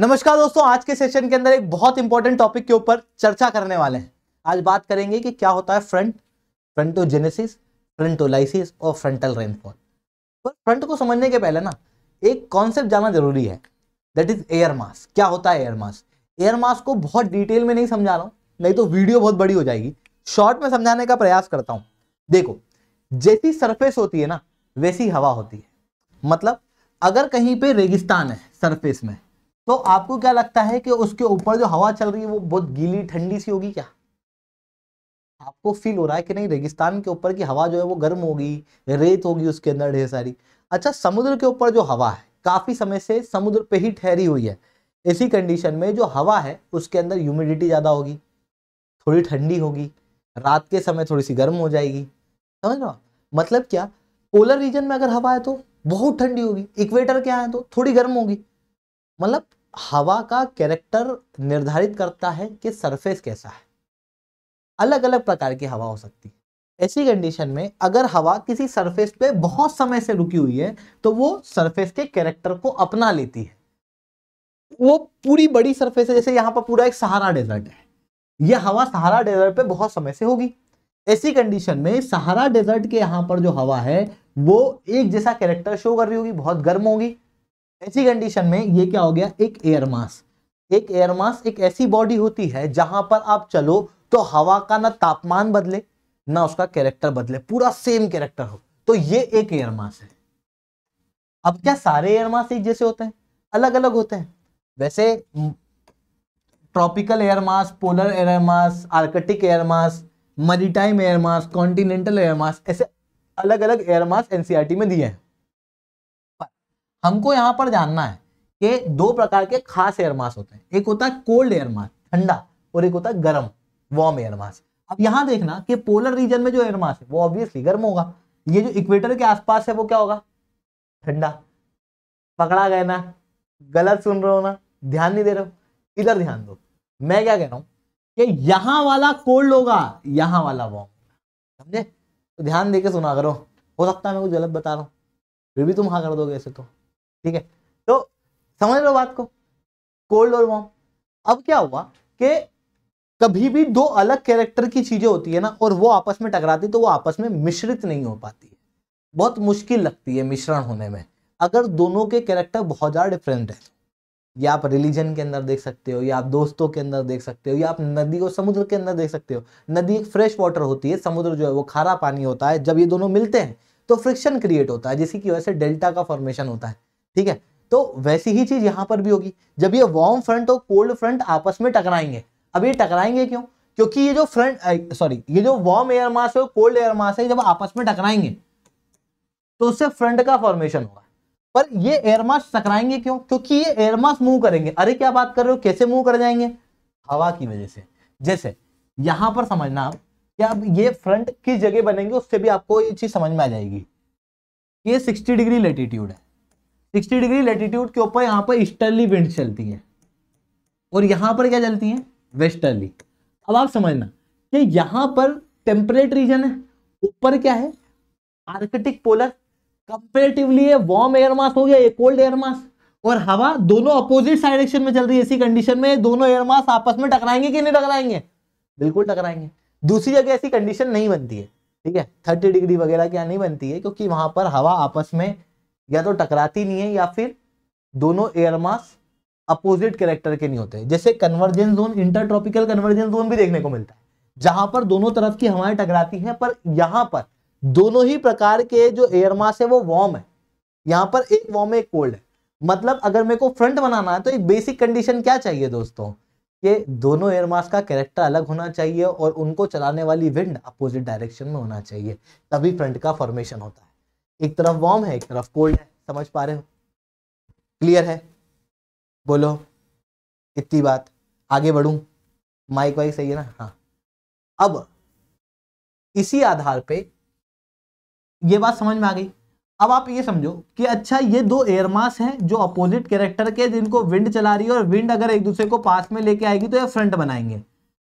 नमस्कार दोस्तों आज के सेशन के अंदर एक बहुत इंपॉर्टेंट टॉपिक के ऊपर चर्चा करने वाले हैं आज बात करेंगे कि क्या होता है फ्रंट फ्रंटोजेनेसिस फ्रंटोलाइसिस और फ्रंटल रेनफॉल पर फ्रंट को समझने के पहले ना एक कॉन्सेप्ट जाना जरूरी है दैट इज एयर मास क्या होता है एयर मास एयर मास को बहुत डिटेल में नहीं समझा रहा हूँ नहीं तो वीडियो बहुत बड़ी हो जाएगी शॉर्ट में समझाने का प्रयास करता हूँ देखो जैसी सरफेस होती है ना वैसी हवा होती है मतलब अगर कहीं पे रेगिस्तान है सरफेस में तो आपको क्या लगता है कि उसके ऊपर जो हवा चल रही है वो बहुत गीली ठंडी सी होगी क्या आपको फील हो रहा है कि नहीं रेगिस्तान के ऊपर की हवा जो है वो गर्म होगी रेत होगी उसके अंदर ढेर सारी अच्छा समुद्र के ऊपर जो हवा है काफ़ी समय से समुद्र पे ही ठहरी हुई है इसी कंडीशन में जो हवा है उसके अंदर ह्यूमिडिटी ज़्यादा होगी थोड़ी ठंडी होगी रात के समय थोड़ी सी गर्म हो जाएगी समझ रहा मतलब क्या पोलर रीजन में अगर हवा है तो बहुत ठंडी होगी इक्वेटर क्या है तो थोड़ी गर्म होगी मतलब हवा का कैरेक्टर निर्धारित करता है कि सरफेस कैसा है अलग अलग प्रकार की हवा हो सकती है ऐसी कंडीशन में अगर हवा किसी सरफेस पे बहुत समय से रुकी हुई है तो वो सरफेस के कैरेक्टर को अपना लेती है वो पूरी बड़ी सरफेस है जैसे यहाँ पर पूरा एक सहारा डेजर्ट है यह हवा सहारा डेजर्ट पे बहुत समय से होगी ऐसी कंडीशन में सहारा डेजर्ट के यहाँ पर जो हवा है वो एक जैसा कैरेक्टर शो कर रही होगी बहुत गर्म होगी ऐसी कंडीशन में ये क्या हो गया एक एयर मास एक एयर मास एक ऐसी बॉडी होती है जहां पर आप चलो तो हवा का ना तापमान बदले ना उसका कैरेक्टर बदले पूरा सेम कैरेक्टर हो तो ये एक एयर मास है अब क्या सारे एयर मास एक जैसे होते हैं अलग अलग होते हैं वैसे tropical air mass polar air mass arctic air mass maritime air mass continental air mass ऐसे अलग अलग एयर मास एनसीआरटी में दिए हैं हमको यहाँ पर जानना है कि दो प्रकार के खास एयर मास होते हैं एक होता है कोल्ड एयर मास ठंडा और एक होता है गर्म वार्म एयर मास अब यहाँ देखना कि पोलर रीजन में जो एयर मास है वो ऑब्वियसली गर्म होगा ये जो इक्वेटर के आसपास है वो क्या होगा ठंडा पकड़ा गया ना गलत सुन रहे हो ना ध्यान नहीं दे रहे हो इधर ध्यान दो मैं क्या कह रहा हूँ कि यहाँ वाला कोल्ड होगा यहाँ वाला वार्म समझे तो ध्यान दे के सुना करो हो सकता है मैं कुछ गलत बता रहा हूँ फिर भी तुम हाँ कर दोगे ऐसे तो ठीक है तो समझ लो बात को कोल्ड और वार्म अब क्या हुआ कि कभी भी दो अलग कैरेक्टर की चीजें होती है ना और वो आपस में टकराती तो वो आपस में मिश्रित नहीं हो पाती है बहुत मुश्किल लगती है मिश्रण होने में अगर दोनों के कैरेक्टर बहुत ज़्यादा डिफरेंट है या आप रिलीजन के अंदर देख सकते हो या आप दोस्तों के अंदर देख सकते हो या आप नदी और समुद्र के अंदर देख सकते हो नदी एक फ्रेश वाटर होती है समुद्र जो है वो खारा पानी होता है जब ये दोनों मिलते हैं तो फ्रिक्शन क्रिएट होता है जिसकी वजह से डेल्टा का फॉर्मेशन होता है ठीक है तो वैसी ही चीज यहां पर भी होगी जब ये वार्म फ्रंट और कोल्ड फ्रंट आपस में टकराएंगे अब ये टकराएंगे क्यों क्योंकि ये जो फ्रंट सॉरी ये जो वार्म एयर मास है और कोल्ड एयर मास है जब आपस में टकराएंगे तो उससे फ्रंट का फॉर्मेशन होगा पर ये एयर मास टकराएंगे क्यों क्योंकि ये एयर मास मूव करेंगे अरे क्या बात कर रहे हो कैसे मूव कर जाएंगे हवा की वजह से जैसे यहां पर समझना आप कि अब ये फ्रंट किस जगह बनेंगे उससे भी आपको ये चीज समझ में आ जाएगी ये सिक्सटी डिग्री लेटीट्यूड है सिक्सटी डिग्री लेटीट्यूड के ऊपर यहाँ पर ईस्टर्ली विंड चलती है और यहाँ पर क्या चलती है वेस्टर्ली अब आप समझना कि यहाँ पर टेम्परेट रीजन है ऊपर क्या है arctic polar comparatively warm air mass हो गया ये कोल्ड एयर मास और हवा दोनों अपोजिट डायरेक्शन में चल रही है इसी कंडीशन में दोनों एयर मास आपस में टकराएंगे कि नहीं टकराएंगे बिल्कुल टकराएंगे दूसरी जगह ऐसी कंडीशन नहीं बनती है ठीक है थर्टी डिग्री वगैरह क्या नहीं बनती है क्योंकि वहां पर हवा आपस में या तो टकराती नहीं है या फिर दोनों एयर मास अपोजिट कैरेक्टर के नहीं होते जैसे convergence zone intertropical convergence zone भी देखने को मिलता है जहां पर दोनों तरफ की हवाएं टकराती हैं पर यहां पर दोनों ही प्रकार के जो एयर मास है वो वार्म है यहां पर एक वार्म है एक कोल्ड है मतलब अगर मेरे को फ्रंट बनाना है तो एक बेसिक कंडीशन क्या चाहिए दोस्तों कि दोनों एयर मास का कैरेक्टर अलग होना चाहिए और उनको चलाने वाली विंड अपोजिट डायरेक्शन में होना चाहिए तभी फ्रंट का फॉर्मेशन होता है एक तरफ वार्म है एक तरफ कोल्ड है समझ पा रहे हो क्लियर है बोलो इतनी बात आगे बढ़ूं माइक वाइक सही है ना हाँ अब इसी आधार पे ये बात समझ में आ गई अब आप ये समझो कि अच्छा ये दो एयर मास हैं जो अपोजिट कैरेक्टर के जिनको विंड चला रही है और विंड अगर एक दूसरे को पास में लेके आएगी तो ये फ्रंट बनाएंगे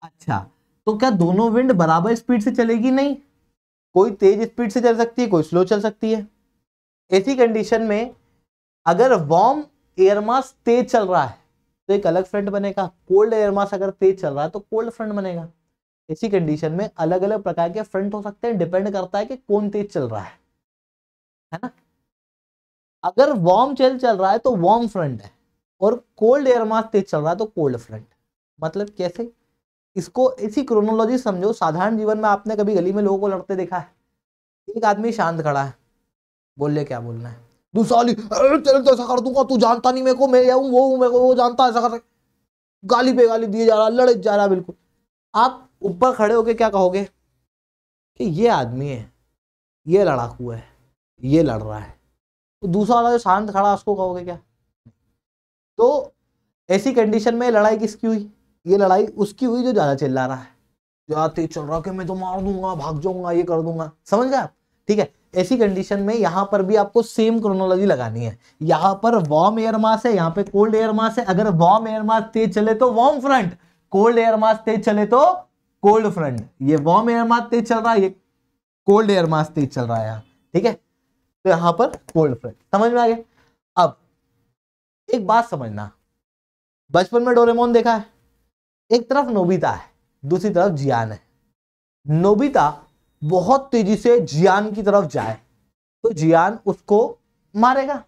अच्छा तो क्या दोनों विंड बराबर स्पीड से चलेगी नहीं कोई तेज स्पीड से चल सकती है कोई स्लो चल सकती है ऐसी कंडीशन में अगर वार्म एयर मास तेज चल रहा है तो एक अलग फ्रंट बनेगा कोल्ड एयर मास अगर तेज चल रहा है तो कोल्ड फ्रंट बनेगा इसी कंडीशन में अलग अलग प्रकार के फ्रंट हो सकते हैं डिपेंड करता है कि कौन तेज चल रहा है है ना अगर वार्म चल चल रहा है तो वार्म फ्रंट है और कोल्ड एयर मास तेज चल रहा है तो कोल्ड फ्रंट मतलब कैसे इसको इसी क्रोनोलॉजी समझो साधारण जीवन में आपने कभी गली में लोगों को लड़ते देखा है एक आदमी शांत खड़ा है ले क्या बोलना है दूसरा चल तो ऐसा कर दूंगा तू जानता नहीं मेरे को मैं वो हूँ मेरे को वो जानता ऐसा कर गाली पे गाली दिए जा रहा लड़े जा रहा बिल्कुल आप ऊपर खड़े होके क्या कहोगे कि ये आदमी है ये लड़ाकू है ये लड़ रहा है तो दूसरा वाला जो शांत खड़ा उसको कहोगे क्या तो ऐसी कंडीशन में लड़ाई किसकी हुई ये लड़ाई उसकी हुई जो ज्यादा चिल्ला रहा है जो आते चल रहा कि मैं तो मार दूंगा भाग जाऊंगा ये कर दूंगा समझ गए आप ठीक है ऐसी कंडीशन में यहाँ पर भी आपको सेम क्रोनोलॉजी लगानी है यहाँ पर वार्म एयर मास है यहाँ पे कोल्ड एयर मास है अगर वार्म एयर मास तेज चले तो warm front cold air mass तेज चले तो कोल्ड फ्रंट ये वार्म एयर मास तेज चल रहा है ये कोल्ड एयर मास तेज चल रहा है यहाँ ठीक है तो यहाँ पर कोल्ड फ्रंट समझ में आ गया अब एक बात समझना बचपन में डोरेमोन देखा है एक तरफ नोबिता है दूसरी तरफ जियान है नोबिता बहुत तेजी से जियान की तरफ जाए तो जियान उसको मारेगा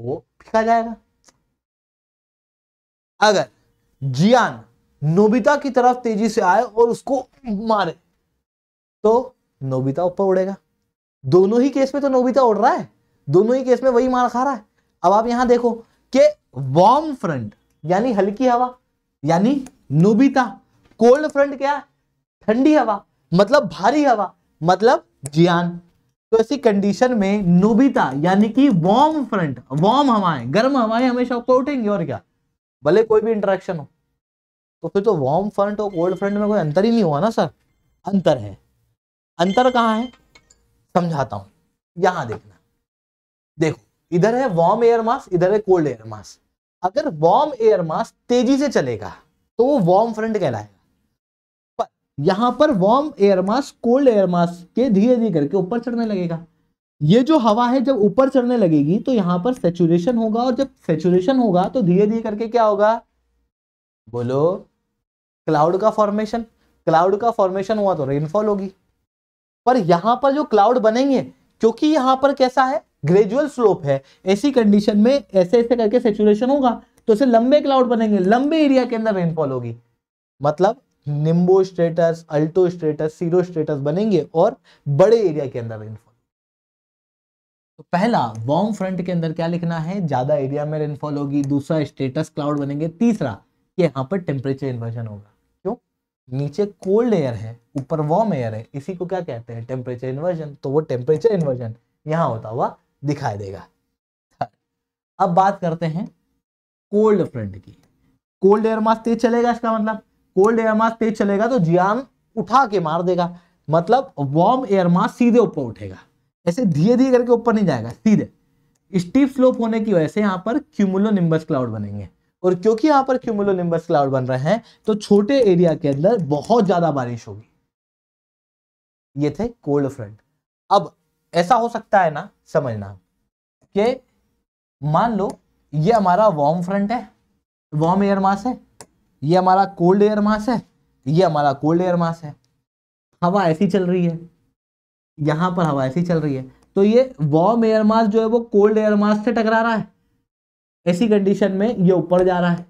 वो फेंका जाएगा अगर जियान नोबिता की तरफ तेजी से आए और उसको मारे तो नोबिता ऊपर उड़ेगा दोनों ही केस में तो नोबिता उड़ रहा है दोनों ही केस में वही मार खा रहा है अब आप यहां देखो कि वार्म फ्रंट यानी हल्की हवा यानी नुबिता कोल्ड फ्रंट क्या ठंडी हवा मतलब भारी हवा मतलब जियान तो ऐसी कंडीशन में नुबिता यानी कि वार्म फ्रंट वार्म हवाएं गर्म हवाएं हमेशा ऊपर उठेंगी और क्या भले कोई भी इंटरेक्शन हो तो फिर तो वार्म फ्रंट और कोल्ड फ्रंट में कोई अंतर ही नहीं हुआ ना सर अंतर है अंतर कहाँ है समझाता हूं यहां देखना देखो इधर है वार्म एयर मास इधर है कोल्ड एयर मास अगर वार्म एयर मास तेजी से चलेगा तो वो वार्म फ्रंट कहलाएगा पर यहां पर warm air mass cold air mass के धीरे धीरे करके ऊपर चढ़ने लगेगा ये जो हवा है जब ऊपर चढ़ने लगेगी तो यहां पर सेचुरेशन होगा और जब सेचुरेशन होगा तो धीरे धीरे करके क्या होगा बोलो क्लाउड का फॉर्मेशन क्लाउड का फॉर्मेशन हुआ तो रेनफॉल होगी पर यहां पर जो क्लाउड बनेंगे क्योंकि यहां पर कैसा है ग्रेजुअल स्लोप है ऐसी कंडीशन में ऐसे ऐसे करके सेचुरेशन होगा तो इसे लंबे क्लाउड बनेंगे लंबे एरिया के अंदर रेनफॉल होगी मतलब निम्बो स्ट्रेटस अल्टो स्ट्रेटस सीरो स्ट्रेटस बनेंगे और बड़े एरिया के अंदर रेनफॉल तो पहला वॉर्म फ्रंट के अंदर क्या लिखना है ज्यादा एरिया में रेनफॉल होगी दूसरा स्टेटस क्लाउड बनेंगे तीसरा कि यहाँ पर टेम्परेचर इन्वर्जन होगा क्यों नीचे कोल्ड एयर है ऊपर वॉर्म एयर है इसी को क्या कहते हैं टेम्परेचर इन्वर्जन तो वो टेम्परेचर इन्वर्जन यहाँ होता हुआ दिखाई देगा अब बात करते हैं कोल्ड फ्रंट की कोल्ड एयर मास तेज चलेगा इसका मतलब कोल्ड एयर मास तेज चलेगा तो जियान उठा के मार देगा मतलब वार्म एयर मास सीधे ऊपर उठेगा ऐसे धीरे धीरे करके ऊपर नहीं जाएगा सीधे स्टीप स्लोप होने की वजह से यहाँ पर क्यूमुलो निम्बस क्लाउड बनेंगे और क्योंकि यहाँ पर क्यूमुलो निम्बस क्लाउड बन रहे हैं तो छोटे एरिया के अंदर बहुत ज्यादा बारिश होगी ये थे कोल्ड फ्रंट अब ऐसा हो सकता है ना समझना कि मान लो ये हमारा वार्म फ्रंट है वार्म एयर मास है ये हमारा कोल्ड एयर मास है ये हमारा कोल्ड एयर मास है हवा ऐसी चल रही है यहां पर हवा ऐसी चल रही है तो ये वार्म एयर मास जो है वो कोल्ड एयर मास से टकरा रहा है ऐसी कंडीशन में ये ऊपर जा रहा है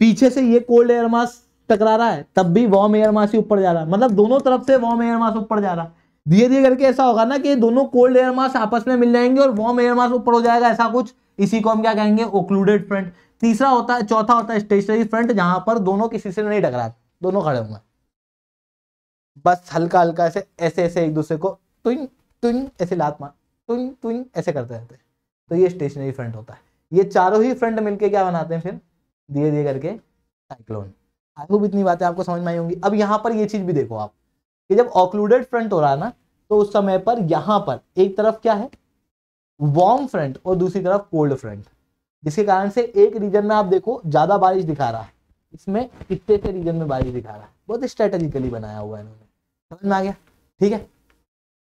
पीछे से ये कोल्ड एयर मास टकरा रहा है तब भी वार्म एयर मास ही ऊपर जा रहा है मतलब दोनों तरफ से वार्म एयर मास ऊपर जा रहा है धीरे धीरे करके ऐसा होगा ना कि दोनों कोल्ड एयर मास आपस में मिल जाएंगे और वार्म एयर मास ऊपर हो जाएगा ऐसा कुछ इसी को हम क्या कहेंगे ओक्लूडेड फ्रंट तीसरा होता है चौथा होता है स्टेशनरी फ्रंट जहां पर दोनों किसी से नहीं टकराते दोनों खड़े होंगे बस हल्का हल्का ऐसे ऐसे ऐसे एक दूसरे को तुन तुइन ऐसे लात मार तुन तुन ऐसे करते रहते हैं तो ये स्टेशनरी फ्रंट होता है ये चारों ही फ्रंट मिलके क्या बनाते हैं फिर धीरे धीरे करके साइक्लोन आई होप इतनी बातें आपको समझ में आई होंगी अब यहाँ पर ये चीज़ भी देखो आप कि जब ऑक्लूडेड फ्रंट हो रहा है ना तो उस समय पर यहाँ पर एक तरफ क्या है वार्म फ्रंट और दूसरी तरफ कोल्ड फ्रंट जिसके कारण से एक रीजन में आप देखो ज़्यादा बारिश दिखा रहा है इसमें इतने से रीजन में बारिश दिखा रहा है बहुत स्ट्रेटेजिकली बनाया हुआ है इन्होंने समझ में आ गया ठीक है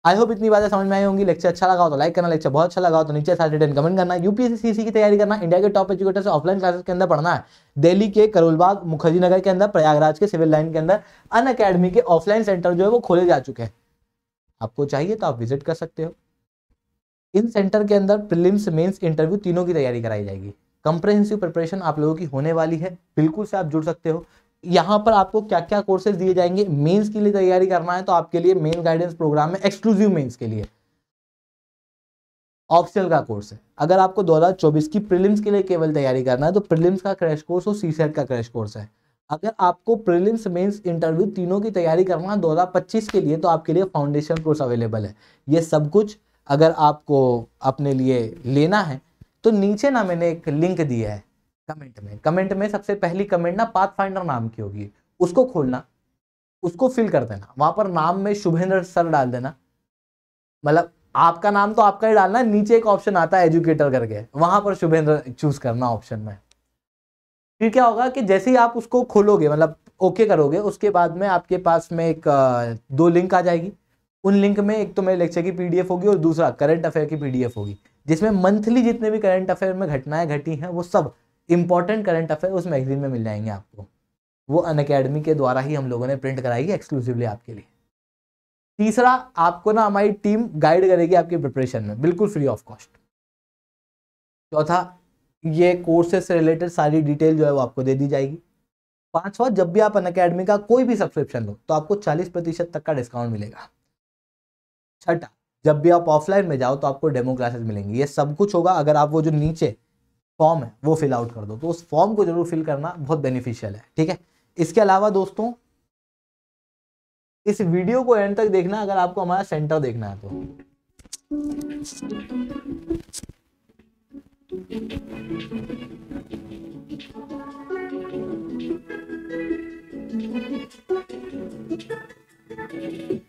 आई होप इतनी बातें समझ में आई होंगी लेक्चर अच्छा लगा हो तो लाइक करना लेक्चर बहुत अच्छा लगा हो तो नीचे सैटरडे कमेंट करना यूपीएससी की तैयारी करना इंडिया के टॉप एजुकेटर ऑफलाइन क्लासेस के अंदर पढ़ना है दिल्ली के करोलबाग मुखर्जी नगर के अंदर प्रयागराज के सिविल लाइन के अंदर अन अकेडमी के ऑफलाइन सेंटर जो है वो खोले जा चुके हैं आपको चाहिए तो आप विजिट कर सकते हो इन सेंटर के अंदर प्रिलिम्स मेंस इंटरव्यू तीनों की तैयारी कराई जाएगी कंप्रेहेंसिव प्रिपरेशन आप लोगों की होने वाली है बिल्कुल से आप जुड़ सकते हो यहाँ पर आपको क्या क्या कोर्सेज दिए जाएंगे मेंस के लिए तैयारी करना है तो आपके लिए मेन गाइडेंस प्रोग्राम है एक्सक्लूसिव मेन्स के लिए ऑप्शनल का कोर्स है अगर आपको चौबीस की प्रीलिम्स के लिए केवल तैयारी करना है तो प्रीलिम्स का क्रैश कोर्स और सी का क्रैश कोर्स है अगर आपको प्रीलिम्स मेंस इंटरव्यू तीनों की तैयारी करना है पच्चीस के लिए तो आपके लिए फाउंडेशन कोर्स अवेलेबल है ये सब कुछ अगर आपको अपने लिए लेना है तो नीचे ना मैंने एक लिंक दिया है कमेंट में कमेंट में सबसे पहली कमेंट ना पाथ फाइंडर नाम की होगी उसको खोलना उसको फिल कर देना वहाँ पर नाम में शुभेंद्र सर डाल देना मतलब आपका नाम तो आपका ही डालना नीचे एक ऑप्शन आता है एजुकेटर करके वहाँ पर शुभेंद्र चूज करना ऑप्शन में फिर क्या होगा कि जैसे ही आप उसको खोलोगे मतलब ओके करोगे उसके बाद में आपके पास में एक दो लिंक आ जाएगी उन लिंक में एक तो मेरे लेक्चर की पीडीएफ होगी और दूसरा करंट अफेयर की पीडीएफ होगी जिसमें मंथली जितने भी करंट अफेयर में घटनाएं घटी हैं वो सब इंपॉर्टेंट करंट अफेयर उस मैगजीन में मिल जाएंगे आपको वो अन अकेडमी के द्वारा ही हम लोगों ने प्रिंट कराई है एक्सक्लूसिवली आपके लिए तीसरा आपको ना हमारी टीम गाइड करेगी आपकी प्रिपरेशन में बिल्कुल फ्री ऑफ कॉस्ट चौथा ये कोर्सेज से रिलेटेड सारी डिटेल जो है वो आपको दे दी जाएगी पांचवा जब भी आप अन अकेडमी का कोई भी सब्सक्रिप्शन लो तो आपको 40 प्रतिशत तक का डिस्काउंट मिलेगा छठा जब भी आप ऑफलाइन में जाओ तो आपको डेमो क्लासेस मिलेंगी ये सब कुछ होगा अगर आप वो जो नीचे फॉर्म है वो फिल आउट कर दो तो उस फॉर्म को जरूर फिल करना बहुत बेनिफिशियल है ठीक है इसके अलावा दोस्तों इस वीडियो को एंड तक देखना अगर आपको हमारा सेंटर देखना है तो